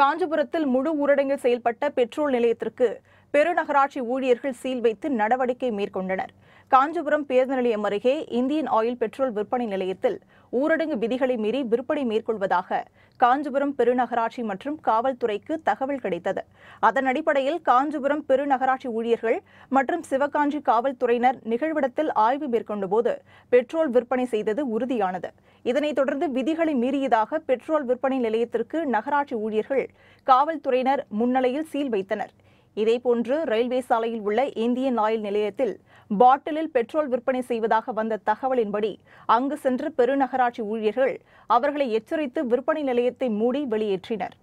காஞ்சிபுரத்தில் முழு ஊரடங்கில் செயல்பட்ட பெட்ரோல் நிலையத்திற்கு பெருநகராட்சி ஊழியர்கள் சீல் வைத்து நடவடிக்கை மேற்கொண்டனர் காஞ்சிபுரம் பேருந்து நிலையம் அருகே இந்தியன் ஆயில் பெட்ரோல் விற்பனை நிலையத்தில் ஊரடங்கு விதிகளை மீறி விற்பனை மேற்கொள்வதாக காஞ்சிபுரம் பெருநகராட்சி மற்றும் காவல்துறைக்கு தகவல் கிடைத்தது அதன் அடிப்படையில் காஞ்சிபுரம் பெருநகராட்சி ஊழியர்கள் மற்றும் சிவகாஞ்சி காவல்துறையினர் நிகழ்விடத்தில் ஆய்வு மேற்கொண்டபோது பெட்ரோல் விற்பனை செய்தது உறுதியானது இதனைத் தொடர்ந்து விதிகளை மீறியதாக பெட்ரோல் விற்பனை நிலையத்திற்கு நகராட்சி ஊழியர்கள் காவல்துறையினர் முன்னிலையில் சீல் வைத்தனர் இதேபோன்று ரயில்வே சாலையில் உள்ள இந்தியன் ஆயில் நிலையத்தில் பாட்டிலில் பெட்ரோல் விற்பனை செய்வதாக வந்த தகவலின்படி அங்கு சென்ற பெருநகராட்சி ஊழியர்கள் அவர்களை எச்சரித்து விற்பனை நிலையத்தை மூடி வெளியேற்றினர்